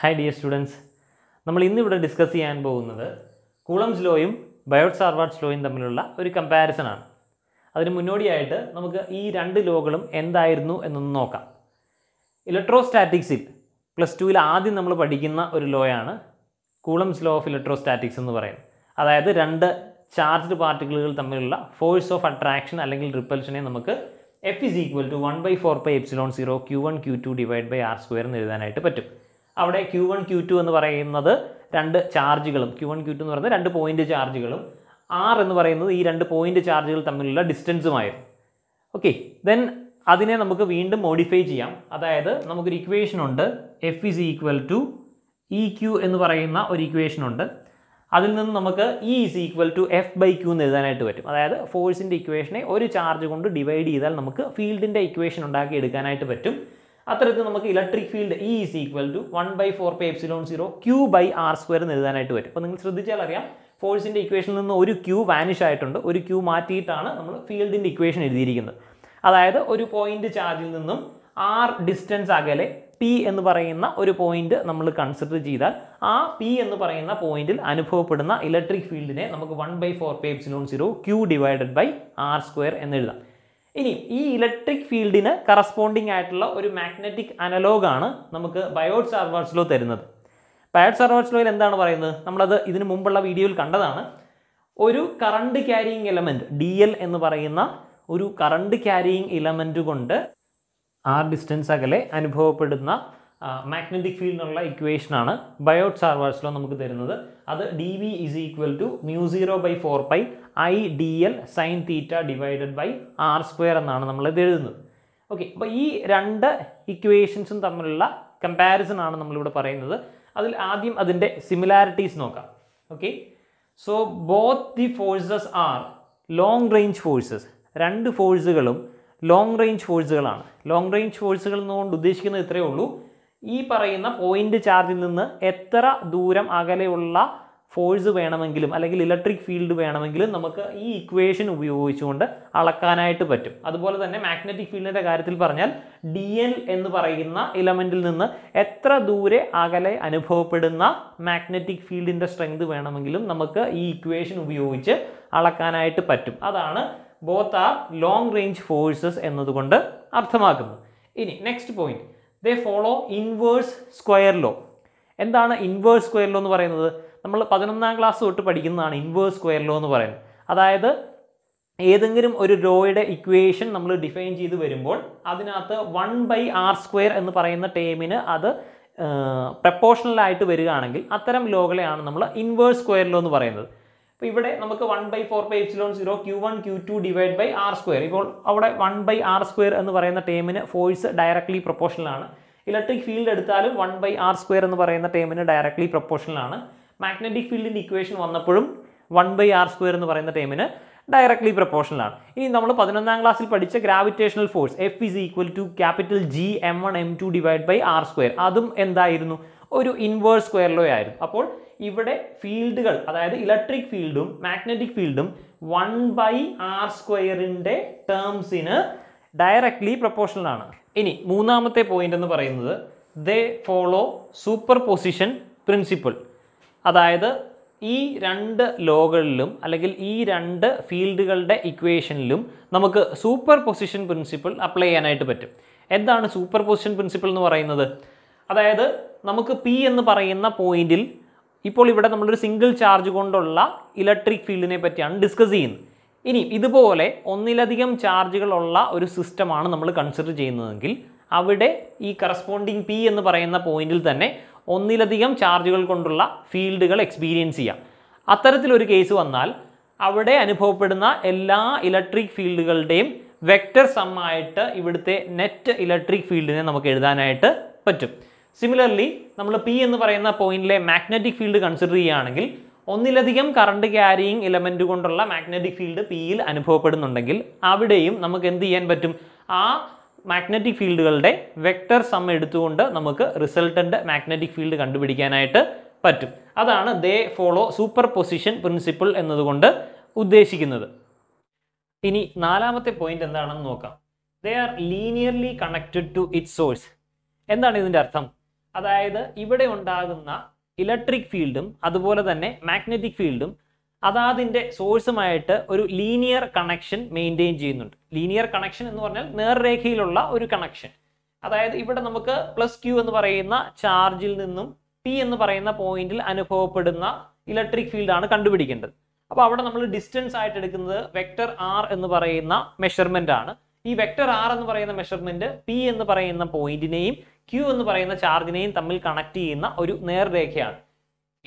hi dear students നമ്മൾ ഇന്നിവിടെ discuss ചെയ്യാൻ പോകുന്നത് കൂളംസ് ലോയും ബയോട്ട് സാർവാർട്സ് ലോയും തമ്മിലുള്ള ഒരു കമ്പാരിസനാണ് അതിന് മുന്നോടിയായിട്ട് നമുക്ക് ഈ രണ്ട് ലോകളും എന്തായിരുന്നു എന്നൊന്ന് നോക്കാം ഇലക്ട്രോസ്റ്റാറ്റിക്സിൽ പ്ലസ് ടുവിൽ ആദ്യം നമ്മൾ പഠിക്കുന്ന ഒരു ലോയാണ് കൂളംസ് ലോ ഓഫ് ഇലക്ട്രോസ്റ്റാറ്റിക്സ് എന്ന് പറയുന്നത് അതായത് രണ്ട് ചാർജ്ഡ് പാർട്ടിക്കിളുകൾ തമ്മിലുള്ള ഫോഴ്സ് ഓഫ് അട്രാക്ഷൻ അല്ലെങ്കിൽ റിപ്പൽഷനെ നമുക്ക് F is equal to one by four by epsilon zero Q one Q two divide by R square എന്ന് എഴുതാനായിട്ട് പറ്റും അവിടെ ക്യൂ വൺ ക്യൂ ടു എന്ന് പറയുന്നത് രണ്ട് ചാർജുകളും ക്യൂ വൺ ക്യൂ ടു എന്ന് പറയുന്നത് രണ്ട് പോയിൻ്റ് ചാർജുകളും ആർ എന്ന് പറയുന്നത് ഈ രണ്ട് പോയിൻ്റ് ചാർജുകൾ തമ്മിലുള്ള ഡിസ്റ്റൻസുമായിരുന്നു ഓക്കെ ദെൻ അതിനെ നമുക്ക് വീണ്ടും മോഡിഫൈ ചെയ്യാം അതായത് നമുക്കൊരു ഇക്വേഷൻ ഉണ്ട് F is equal to E Q എന്ന് പറയുന്ന ഒരു ഇക്വേഷൻ ഉണ്ട് അതിൽ നിന്ന് നമുക്ക് E is equal to F by Q എന്ന് എഴുതാനായിട്ട് പറ്റും അതായത് ഫോഴ്സിൻ്റെ ഇക്വേഷനെ ഒരു ചാർജ് കൊണ്ട് ഡിവൈഡ് ചെയ്താൽ നമുക്ക് ഫീൽഡിൻ്റെ ഇക്വേഷൻ ഉണ്ടാക്കി എടുക്കാനായിട്ട് പറ്റും അത്തരത്തിൽ നമുക്ക് electric field E is equal to one by four pi epsilon zero Q by R square എന്ന് എഴുതാനായിട്ട് വരും അപ്പോൾ നിങ്ങൾ ശ്രദ്ധിച്ചാൽ അറിയാം ഫോഴ്സിൻ്റെ ഇക്വേഷനിൽ നിന്ന് ഒരു ക്യൂ വാനിഷ് ആയിട്ടുണ്ട് ഒരു ക്യൂ മാറ്റിയിട്ടാണ് നമ്മൾ ഫീൽഡിൻ്റെ ഇക്വേഷൻ എഴുതിയിരിക്കുന്നത് അതായത് ഒരു പോയിന്റ് ചാർജിൽ നിന്നും ആർ ഡിസ്റ്റൻസ് അകലെ പി എന്ന് പറയുന്ന ഒരു പോയിന്റ് നമ്മൾ കൺസിഡർ ചെയ്താൽ ആ പി എന്ന് പറയുന്ന പോയിന്റിൽ അനുഭവപ്പെടുന്ന ഇലക്ട്രിക് ഫീൽഡിനെ നമുക്ക് one by four pi epsilon zero Q divided by R square എന്ന് എഴുതാം ഇനി ഈ ഇലക്ട്രിക് ഫീൽഡിന് കറസ്പോണ്ടിങ് ആയിട്ടുള്ള ഒരു മാഗ്നറ്റിക് അനലോഗാണ് നമുക്ക് ബയോട്ട് സാർവാർട്സ് തരുന്നത് ബയോട്ട് സാർവാർട്സ് എന്താണ് പറയുന്നത് നമ്മളത് ഇതിനു മുമ്പുള്ള വീഡിയോയിൽ കണ്ടതാണ് ഒരു current carrying element D L എന്ന് പറയുന്ന ഒരു കറണ്ട് ക്യാരിയിങ് ഇലമെൻറ്റ് കൊണ്ട് ആ ഡിസ്റ്റൻസ് അകലെ അനുഭവപ്പെടുന്ന മാഗ്നറ്റിക് ഫീൽഡ് എന്നുള്ള ഇക്വേഷനാണ് ബയോട്ട് സാർവാർസിലോ നമുക്ക് തരുന്നത് അത് D V is equal to mu zero by four pi I D L sine theta divided by R square എന്നാണ് നമ്മളിത് എഴുതുന്നത് ഓക്കെ അപ്പോൾ ഈ രണ്ട് ഇക്വേഷൻസും തമ്മിലുള്ള കമ്പാരിസൺ ആണ് നമ്മളിവിടെ പറയുന്നത് അതിൽ ആദ്യം അതിൻ്റെ സിമിലാരിറ്റീസ് നോക്കാം okay so both the forces are long range forces രണ്ട് ഫോഴ്സുകളും ലോങ് റേഞ്ച് ഫോഴ്സുകളാണ് ലോങ് റേഞ്ച് ഫോഴ്സുകൾ എന്നുകൊണ്ട് ഉദ്ദേശിക്കുന്നത് ഇത്രയേ ഉള്ളൂ ഈ പറയുന്ന പോയിന്റ് ചാർജിൽ നിന്ന് എത്ര ദൂരം അകലെയുള്ള ഫോഴ്സ് വേണമെങ്കിലും അല്ലെങ്കിൽ ഇലക്ട്രിക് ഫീൽഡ് വേണമെങ്കിലും നമുക്ക് ഈ ഇക്വേഷൻ ഉപയോഗിച്ചുകൊണ്ട് അളക്കാനായിട്ട് പറ്റും അതുപോലെ തന്നെ മാഗ്നറ്റിക് ഫീൽഡിൻ്റെ കാര്യത്തിൽ പറഞ്ഞാൽ ഡി എന്ന് പറയുന്ന ഇലമെൻറ്റിൽ നിന്ന് എത്ര ദൂരെ അകലെ അനുഭവപ്പെടുന്ന മാഗ്നറ്റിക് ഫീൽഡിൻ്റെ സ്ട്രെങ്ത് വേണമെങ്കിലും നമുക്ക് ഈ ഇക്വേഷൻ ഉപയോഗിച്ച് അളക്കാനായിട്ട് പറ്റും അതാണ് both are long range forces എന്നതുകൊണ്ട് അർത്ഥമാക്കുന്നത് ഇനി next point they follow inverse square law എന്താണ് ഇൻവേഴ്സ് സ്ക്വയർ ലോ എന്ന് പറയുന്നത് നമ്മൾ പതിനൊന്നാം ക്ലാസ് തൊട്ട് പഠിക്കുന്നതാണ് ഇൻവേഴ്സ് സ്ക്വയർ ലോ എന്ന് പറയുന്നത് അതായത് ഏതെങ്കിലും ഒരു ലോയുടെ ഇക്വേഷൻ നമ്മൾ ഡിഫൈൻ ചെയ്ത് വരുമ്പോൾ അതിനകത്ത് വൺ ബൈ ആർ സ്ക്വയർ എന്ന് പറയുന്ന ടേമിന് അത് പ്രപ്പോർഷണലായിട്ട് വരികയാണെങ്കിൽ അത്തരം ലോകളെയാണ് നമ്മൾ ഇൻവേഴ്സ് സ്ക്വയർ ലോ എന്ന് പറയുന്നത് അപ്പോൾ ഇവിടെ നമുക്ക് one by four by epsilon zero Q one Q two divide by R square ഇപ്പോൾ അവിടെ വൺ ബൈ ആർ സ്ക്വയർ എന്ന് പറയുന്ന ടേമിന് ഫോഴ്സ് ഡയറക്ട്ലി പ്രൊപ്പോഷണലാണ് ഇലക്ട്രിക് ഫീൽഡ് എടുത്താലും വൺ ബൈ ആർ സ്ക്വയർ എന്ന് പറയുന്ന ടേമിന് ഡയറക്ട്ലി പ്രൊപ്പോഷണലാണ് മാഗ്നറ്റിക് ഫീൽഡിൻ്റെ ഇക്വേഷൻ വന്നപ്പോഴും വൺ ബൈ ആർ സ്ക്വയർ എന്ന് പറയുന്ന ടേമിന് ഡയറക്ട്ലി പ്രൊപ്പോഷണലാണ് ഇനി നമ്മൾ പതിനൊന്നാം ക്ലാസ്സിൽ പഠിച്ച gravitational force F is equal to capital G M one M two divide by R square അതും എന്തായിരുന്നു ഒരു ഇൻവേഴ്സ് സ്ക്വയറിലോ ആയിരുന്നു അപ്പോൾ ഇവിടെ ഫീൽഡുകൾ അതായത് ഇലക്ട്രിക് ഫീൽഡും മാഗ്നറ്റിക് ഫീൽഡും വൺ ബൈ ആർ സ്ക്വയറിൻ്റെ ടേംസിന് ഡയറക്റ്റ്ലി പ്രപ്പോർഷണൽ ആണ് ഇനി മൂന്നാമത്തെ പോയിന്റ് എന്ന് പറയുന്നത് they follow superposition principle അതായത് ഈ രണ്ട് ലോകളിലും അല്ലെങ്കിൽ ഈ രണ്ട് ഫീൽഡുകളുടെ ഇക്വേഷനിലും നമുക്ക് സൂപ്പർ പൊസിഷൻ പ്രിൻസിപ്പിൾ അപ്ലൈ ചെയ്യാനായിട്ട് പറ്റും എന്താണ് സൂപ്പർ പൊസിഷൻ പ്രിൻസിപ്പിൾ എന്ന് പറയുന്നത് അതായത് നമുക്ക് പി എന്ന് പറയുന്ന പോയിന്റിൽ ഇപ്പോൾ ഇവിടെ നമ്മളൊരു സിംഗിൾ ചാർജ് കൊണ്ടുള്ള ഇലക്ട്രിക് ഫീൽഡിനെ പറ്റിയാണ് ഡിസ്കസ് ചെയ്യുന്നത് ഇനി ഇതുപോലെ ഒന്നിലധികം ചാർജുകളുള്ള ഒരു സിസ്റ്റമാണ് നമ്മൾ കൺസിഡർ ചെയ്യുന്നതെങ്കിൽ അവിടെ ഈ കറസ്പോണ്ടിങ് പി എന്ന് പറയുന്ന പോയിന്റിൽ തന്നെ ഒന്നിലധികം ചാർജുകൾ കൊണ്ടുള്ള ഫീൽഡുകൾ എക്സ്പീരിയൻസ് ചെയ്യാം അത്തരത്തിലൊരു കേസ് വന്നാൽ അവിടെ അനുഭവപ്പെടുന്ന എല്ലാ ഇലക്ട്രിക് ഫീൽഡുകളുടെയും വെക്റ്റർ സമ്മായിട്ട് ഇവിടുത്തെ നെറ്റ് ഇലക്ട്രിക് ഫീൽഡിനെ നമുക്ക് എഴുതാനായിട്ട് പറ്റും സിമിലർലി നമ്മൾ പി എന്ന് പറയുന്ന പോയിന്റിലെ മാഗ്നറ്റിക് ഫീൽഡ് കൺസിഡർ ചെയ്യുകയാണെങ്കിൽ ഒന്നിലധികം കറണ്ട് ക്യാരിയിങ് ഇലമെൻറ്റ് കൊണ്ടുള്ള മാഗ്നറ്റിക് ഫീൽഡ് പിയിൽ അനുഭവപ്പെടുന്നുണ്ടെങ്കിൽ അവിടെയും നമുക്ക് എന്ത് ചെയ്യാൻ പറ്റും ആ മാഗ്നറ്റിക് ഫീൽഡുകളുടെ വെക്റ്റർ സം എടുത്തുകൊണ്ട് നമുക്ക് റിസൾട്ടൻ്റ് മാഗ്നറ്റിക് ഫീൽഡ് കണ്ടുപിടിക്കാനായിട്ട് പറ്റും അതാണ് they follow superposition principle എന്നതുകൊണ്ട് ഉദ്ദേശിക്കുന്നത് ഇനി നാലാമത്തെ പോയിന്റ് എന്താണെന്ന് നോക്കാം they are linearly connected to it source എന്താണ് ഇതിൻ്റെ അർത്ഥം അതായത് ഇവിടെ ഉണ്ടാകുന്ന ഇലക്ട്രിക് ഫീൽഡും അതുപോലെ തന്നെ മാഗ്നറ്റിക് ഫീൽഡും അതാതിൻ്റെ സോഴ്സുമായിട്ട് ഒരു ലീനിയർ കണക്ഷൻ മെയിൻറ്റെയിൻ ചെയ്യുന്നുണ്ട് ലീനിയർ കണക്ഷൻ എന്ന് പറഞ്ഞാൽ നേർരേഖയിലുള്ള ഒരു കണക്ഷൻ അതായത് ഇവിടെ നമുക്ക് പ്ലസ് ക്യൂ എന്ന് പറയുന്ന ചാർജിൽ നിന്നും പി എന്ന് പറയുന്ന പോയിന്റിൽ അനുഭവപ്പെടുന്ന ഇലക്ട്രിക് ഫീൽഡാണ് കണ്ടുപിടിക്കേണ്ടത് അപ്പോൾ അവിടെ നമ്മൾ ഡിസ്റ്റൻസ് ആയിട്ട് എടുക്കുന്നത് വെക്ടർ ആർ എന്ന് പറയുന്ന മെഷർമെൻ്റ് ആണ് ഈ വെക്ടർ ആർ എന്ന് പറയുന്ന മെഷർമെന്റ് പി എന്ന് പറയുന്ന പോയിന്റിനെയും ക്യൂ എന്ന് പറയുന്ന ചാർജിനെയും തമ്മിൽ കണക്ട് ചെയ്യുന്ന ഒരു നേർരേഖയാണ്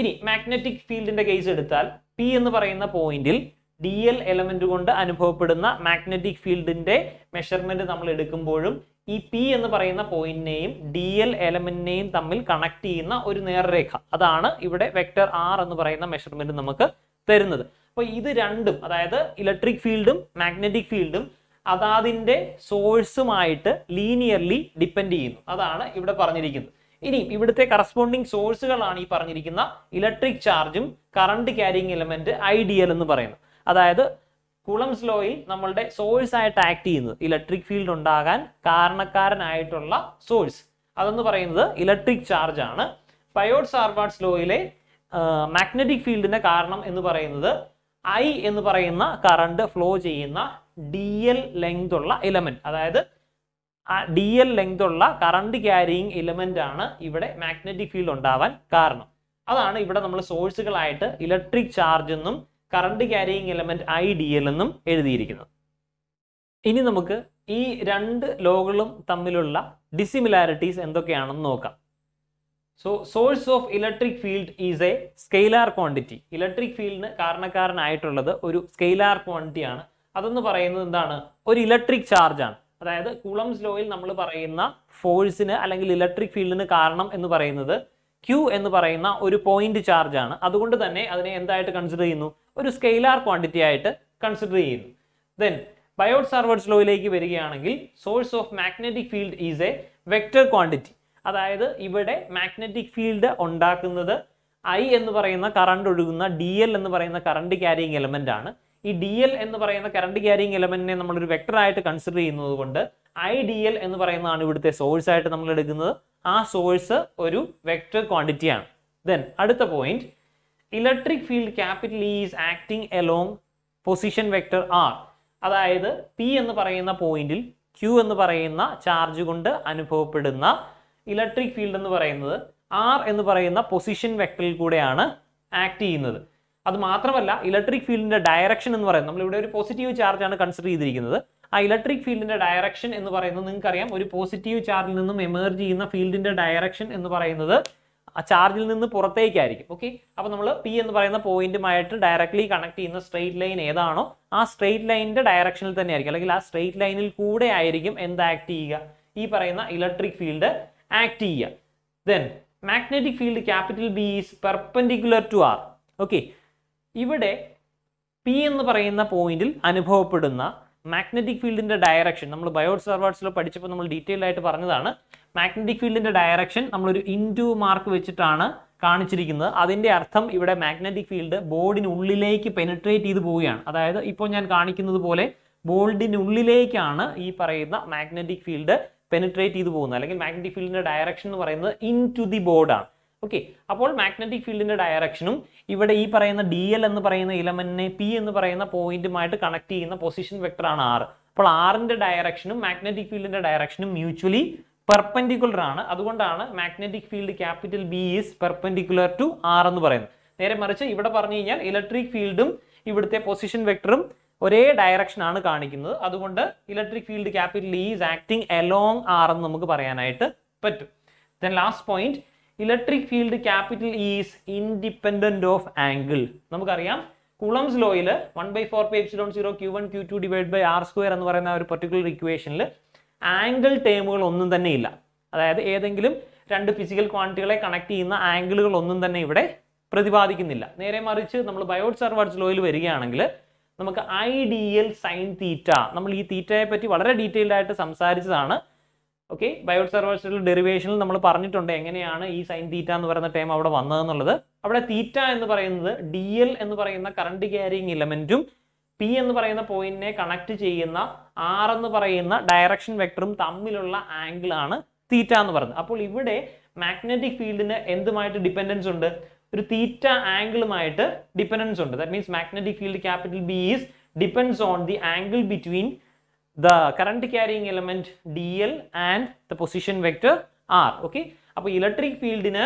ഇനി മാഗ്നറ്റിക് ഫീൽഡിന്റെ കേസ് എടുത്താൽ പി എന്ന് പറയുന്ന പോയിന്റിൽ ഡി എൽ എലമെന്റ് കൊണ്ട് അനുഭവപ്പെടുന്ന മാഗ്നറ്റിക് ഫീൽഡിന്റെ മെഷർമെന്റ് നമ്മൾ എടുക്കുമ്പോഴും ഈ പി എന്ന് പറയുന്ന പോയിന്റിനെയും ഡി എൽ എലമെന്റിനെയും തമ്മിൽ കണക്ട് ചെയ്യുന്ന ഒരു നേർരേഖ അതാണ് ഇവിടെ വെക്ടർ ആർ എന്ന് പറയുന്ന മെഷർമെന്റ് നമുക്ക് തരുന്നത് അപ്പോൾ ഇത് രണ്ടും അതായത് ഇലക്ട്രിക് ഫീൽഡും മാഗ്നറ്റിക് ഫീൽഡും അതാതിൻ്റെ സോഴ്സുമായിട്ട് ലീനിയർലി ഡിപ്പെൻഡ് ചെയ്യുന്നു അതാണ് ഇവിടെ പറഞ്ഞിരിക്കുന്നത് ഇനിയും ഇവിടുത്തെ കറസ്പോണ്ടിങ് സോഴ്സുകളാണ് ഈ പറഞ്ഞിരിക്കുന്ന ഇലക്ട്രിക് ചാർജും കറണ്ട് ക്യാരിങ് എലമെന്റ് ഐഡിയൽ എന്ന് പറയുന്നത് അതായത് കുളംസ് ലോയിൽ നമ്മളുടെ സോഴ്സ് ആയിട്ട് ആക്ട് ചെയ്യുന്നത് ഇലക്ട്രിക് ഫീൽഡ് ഉണ്ടാകാൻ കാരണക്കാരനായിട്ടുള്ള സോഴ്സ് അതെന്ന് പറയുന്നത് ഇലക്ട്രിക് ചാർജ് ആണ് പയോഡ് സാർവാട്സ് ലോയിലെ മാഗ്നറ്റിക് ഫീൽഡിന്റെ കാരണം എന്ന് പറയുന്നത് ഐ എന്ന് പറയുന്ന കറണ്ട് ഫ്ലോ ചെയ്യുന്ന ഡി എൽ ലെങ്ത് ഉള്ള എലമെന്റ് അതായത് ആ ഡി എൽ ലെങ്ത് ഉള്ള കറണ്ട് ക്യാരിയിങ് എലമെന്റ് ആണ് ഇവിടെ മാഗ്നറ്റിക് ഫീൽഡ് ഉണ്ടാവാൻ കാരണം അതാണ് ഇവിടെ നമ്മൾ സോഴ്സുകളായിട്ട് ഇലക്ട്രിക് ചാർജ് എന്നും current carrying element I D L എന്നും എഴുതിയിരിക്കുന്നത് ഇനി നമുക്ക് ഈ രണ്ട് ലോകളും തമ്മിലുള്ള ഡിസിമിലാരിറ്റീസ് എന്തൊക്കെയാണെന്ന് നോക്കാം so source of electric field is a scalar quantity electric ഫീൽഡിന് കാരണക്കാരനായിട്ടുള്ളത് ഒരു സ്കെയിലാർ ക്വാണ്ടിറ്റിയാണ് അതെന്ന് പറയുന്നത് എന്താണ് ഒരു ഇലക്ട്രിക് ചാർജാണ് അതായത് കുളംസ് ലോയിൽ നമ്മൾ പറയുന്ന ഫോഴ്സിന് അല്ലെങ്കിൽ ഇലക്ട്രിക് ഫീൽഡിന് കാരണം എന്ന് പറയുന്നത് ക്യൂ എന്ന് പറയുന്ന ഒരു പോയിന്റ് ചാർജ് ആണ് അതുകൊണ്ട് തന്നെ അതിനെ എന്തായിട്ട് കൺസിഡർ ചെയ്യുന്നു ഒരു സ്കെയിലാർ ക്വാണ്ടിറ്റി ആയിട്ട് കൺസിഡർ ചെയ്യുന്നു ദെൻ ബയോട്ട് സാർവേർട്സ് ലോയിലേക്ക് വരികയാണെങ്കിൽ source of magnetic field is a vector quantity അതായത് ഇവിടെ മാഗ്നറ്റിക് ഫീൽഡ് ഉണ്ടാക്കുന്നത് ഐ എന്ന് പറയുന്ന കറണ്ട് ഒഴുകുന്ന ഡി എൽ എന്ന് പറയുന്ന കറണ്ട് ക്യാരിയിങ് എലമെന്റ് ആണ് ഈ ഡി എൽ എന്ന് പറയുന്ന കറണ്ട് ക്യാരിങ് എലമെന്റിനെ വെക്ടർ ആയിട്ട് കൺസിഡർ ചെയ്യുന്നത് കൊണ്ട് ഐ ഡി എൽ എന്ന് പറയുന്നതാണ് ഇവിടുത്തെ സോഴ്സ് ആയിട്ട് നമ്മൾ എടുക്കുന്നത് ആ സോഴ്സ് ഒരു വെക്ടർ ക്വാണ്ടിറ്റിയാണ് ദെൻ അടുത്ത point electric field capital is acting along position vector R അതായത് പി എന്ന് പറയുന്ന പോയിന്റിൽ ക്യൂ എന്ന് പറയുന്ന ചാർജ് കൊണ്ട് അനുഭവപ്പെടുന്ന ഇലക്ട്രിക് ഫീൽഡ് എന്ന് പറയുന്നത് ആർ എന്ന് പറയുന്ന പൊസിഷൻ വെക്ടറിൽ കൂടെയാണ് ആക്ട് ചെയ്യുന്നത് അത് മാത്രമല്ല ഇലക്ട്രിക് ഫീൽഡിന്റെ ഡയറക്ഷൻ എന്ന് പറയുന്നത് നമ്മളിവിടെ ഒരു പോസിറ്റീവ് ചാർജാണ് കൺസിഡർ ചെയ്തിരിക്കുന്നത് ആ ഇലക്ട്രിക് ഫീൽഡിന്റെ ഡയറക്ഷൻ എന്ന് പറയുന്നത് നിങ്ങൾക്കറിയാം ഒരു പോസിറ്റീവ് ചാർജിൽ നിന്നും എമേർജ് ചെയ്യുന്ന ഫീൽഡിന്റെ ഡയറക്ഷൻ എന്ന് പറയുന്നത് ആ ചാർജിൽ നിന്ന് പുറത്തേക്കായിരിക്കും ഓക്കെ അപ്പോൾ നമ്മൾ പി എന്ന് പറയുന്ന പോയിന്റുമായിട്ട് ഡയറക്ട്ലി കണക്ട് ചെയ്യുന്ന സ്ട്രെയിറ്റ് ലൈൻ ഏതാണോ ആ സ്ട്രെയിറ്റ് ലൈനിന്റെ ഡയറക്ഷനിൽ തന്നെ ആയിരിക്കും അല്ലെങ്കിൽ ആ സ്ട്രെയിറ്റ് ലൈനിൽ കൂടെ ആയിരിക്കും എന്ത് ആക്ട് ചെയ്യുക ഈ പറയുന്ന ഇലക്ട്രിക് ഫീൽഡ് ആക്ട് ചെയ്യുക then magnetic field capital B is perpendicular to R okay ഇവിടെ പി എന്ന് പറയുന്ന പോയിന്റിൽ അനുഭവപ്പെടുന്ന മാഗ്നറ്റിക് ഫീൽഡിന്റെ ഡയറക്ഷൻ നമ്മൾ ബയോഡ് സർവേർട്സിൽ പഠിച്ചപ്പോൾ നമ്മൾ ഡീറ്റെയിൽ ആയിട്ട് പറഞ്ഞതാണ് മാഗ്നറ്റിക് ഫീൽഡിന്റെ ഡയറക്ഷൻ നമ്മളൊരു ഇൻറ്റു മാർക്ക് വെച്ചിട്ടാണ് കാണിച്ചിരിക്കുന്നത് അതിൻ്റെ അർത്ഥം ഇവിടെ മാഗ്നറ്റിക് ഫീൽഡ് ബോർഡിനുള്ളിലേക്ക് പെനിട്രേറ്റ് ചെയ്ത് പോവുകയാണ് അതായത് ഇപ്പോൾ ഞാൻ കാണിക്കുന്നത് പോലെ ബോർഡിനുള്ളിലേക്കാണ് ഈ പറയുന്ന മാഗ്നറ്റിക് ഫീൽഡ് പെനിട്രേറ്റ് ചെയ്ത് പോകുന്നത് അല്ലെങ്കിൽ മാഗ്നറ്റിക് ഫീൽഡിന്റെ ഡയറക്ഷൻ എന്ന് പറയുന്നത് ഇൻ ടു ദി ബോർഡാണ് ഓക്കെ അപ്പോൾ മാഗ്നറ്റിക് ഫീൽഡിന്റെ ഡയറക്ഷനും ഇവിടെ ഈ പറയുന്ന ഡി എൽ എന്ന് പറയുന്ന ഇലമെന്റിനെ പി എന്ന് പറയുന്ന പോയിന്റുമായിട്ട് കണക്ട് ചെയ്യുന്ന പൊസിഷൻ വെക്ടറാണ് ആർ അപ്പോൾ ആറിന്റെ ഡയറക്ഷനും മാഗ്നറ്റിക് ഫീൽഡിന്റെ ഡയറക്ഷനും മ്യൂച്വലി പെർപ്പൻഡിക്കുലർ ആണ് അതുകൊണ്ടാണ് magnetic field capital B is perpendicular to R എന്ന് പറയുന്നത് നേരെ മറിച്ച് ഇവിടെ പറഞ്ഞു കഴിഞ്ഞാൽ ഇലക്ട്രിക് ഫീൽഡും ഇവിടുത്തെ പൊസിഷൻ വെക്ടറും ഒരേ ഡയറക്ഷനാണ് കാണിക്കുന്നത് അതുകൊണ്ട് electric field capital is acting along R എന്ന് നമുക്ക് പറയാനായിട്ട് പറ്റും then last point electric field capital is independent of angle നമുക്കറിയാം കുളംസ് ലോയിൽ one by four P epsilon zero Q one Q two divide by R square എന്ന് പറയുന്ന ഒരു particular ഇക്വേഷനിൽ ആംഗിൾ ടേമുകൾ ഒന്നും തന്നെ ഇല്ല അതായത് ഏതെങ്കിലും രണ്ട് ഫിസിക്കൽ ക്വാണ്ടിറ്റികളെ കണക്ട് ചെയ്യുന്ന ആംഗിളുകൾ ഒന്നും തന്നെ ഇവിടെ പ്രതിപാദിക്കുന്നില്ല നേരെ മറിച്ച് നമ്മൾ ബയോട്ട് സർവാർട്സ് ലോയിൽ വരികയാണെങ്കിൽ നമുക്ക് I D L sine theta നമ്മൾ ഈ തീറ്റയെ പറ്റി വളരെ ഡീറ്റെയിൽഡ് ആയിട്ട് സംസാരിച്ചതാണ് ഓക്കെ ബയോസർവേഷണൽ ഡെറിവേഷനിൽ നമ്മൾ പറഞ്ഞിട്ടുണ്ട് എങ്ങനെയാണ് ഈ സൈൻ തീറ്റ എന്ന് പറയുന്ന ടേം അവിടെ വന്നതെന്നുള്ളത് അവിടെ തീറ്റ എന്ന് പറയുന്നത് ഡി എൽ എന്ന് പറയുന്ന കറണ്ട് ക്യാരിങ് ഇലമെന്റും പി എന്ന് പറയുന്ന പോയിന്റിനെ കണക്ട് ചെയ്യുന്ന ആർ എന്ന് പറയുന്ന ഡയറക്ഷൻ വെക്ടറും തമ്മിലുള്ള ആംഗിൾ ആണ് തീറ്റ എന്ന് പറയുന്നത് അപ്പോൾ ഇവിടെ മാഗ്നറ്റിക് ഫീൽഡിന് എന്തുമായിട്ട് ഡിപ്പെൻഡൻസ് ഉണ്ട് ഒരു തീറ്റ ആംഗിളുമായിട്ട് ഡിപ്പെൻഡൻസ് ഉണ്ട് that means magnetic field capital B is depends on the angle between the current carrying element dl and the position vector r okay അപ്പോൾ ഇലക്ട്രിക് ഫീൽഡിന്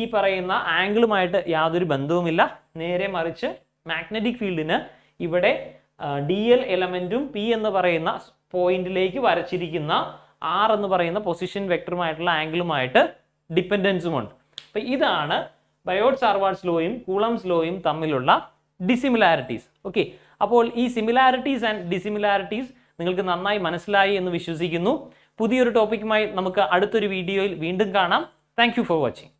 ഈ പറയുന്ന ആംഗിളുമായിട്ട് യാതൊരു ബന്ധവുമില്ല നേരെ മറിച്ച് മാഗ്നറ്റിക് ഫീൽഡിന് ഇവിടെ ഡി എൽ എലമെൻറ്റും പി എന്ന് പറയുന്ന പോയിന്റിലേക്ക് വരച്ചിരിക്കുന്ന ആർ എന്ന് പറയുന്ന പൊസിഷൻ വെക്ടറുമായിട്ടുള്ള ആംഗിളുമായിട്ട് ഡിപ്പെൻഡൻസുമുണ്ട് അപ്പോൾ ഇതാണ് ബയോട്ട് സാർവാട്സ് ലോയും കൂളംസ് ലോയും തമ്മിലുള്ള ഡിസിമിലാരിറ്റീസ് ഓക്കെ അപ്പോൾ ഈ സിമിലാരിറ്റീസ് ആൻഡ് ഡിസിമിലാരിറ്റീസ് നിങ്ങൾക്ക് നന്നായി മനസ്സിലായി എന്ന് വിശ്വസിക്കുന്നു പുതിയൊരു ടോപ്പിക്കുമായി നമുക്ക് അടുത്തൊരു വീഡിയോയിൽ വീണ്ടും കാണാം താങ്ക് ഫോർ വാച്ചിങ്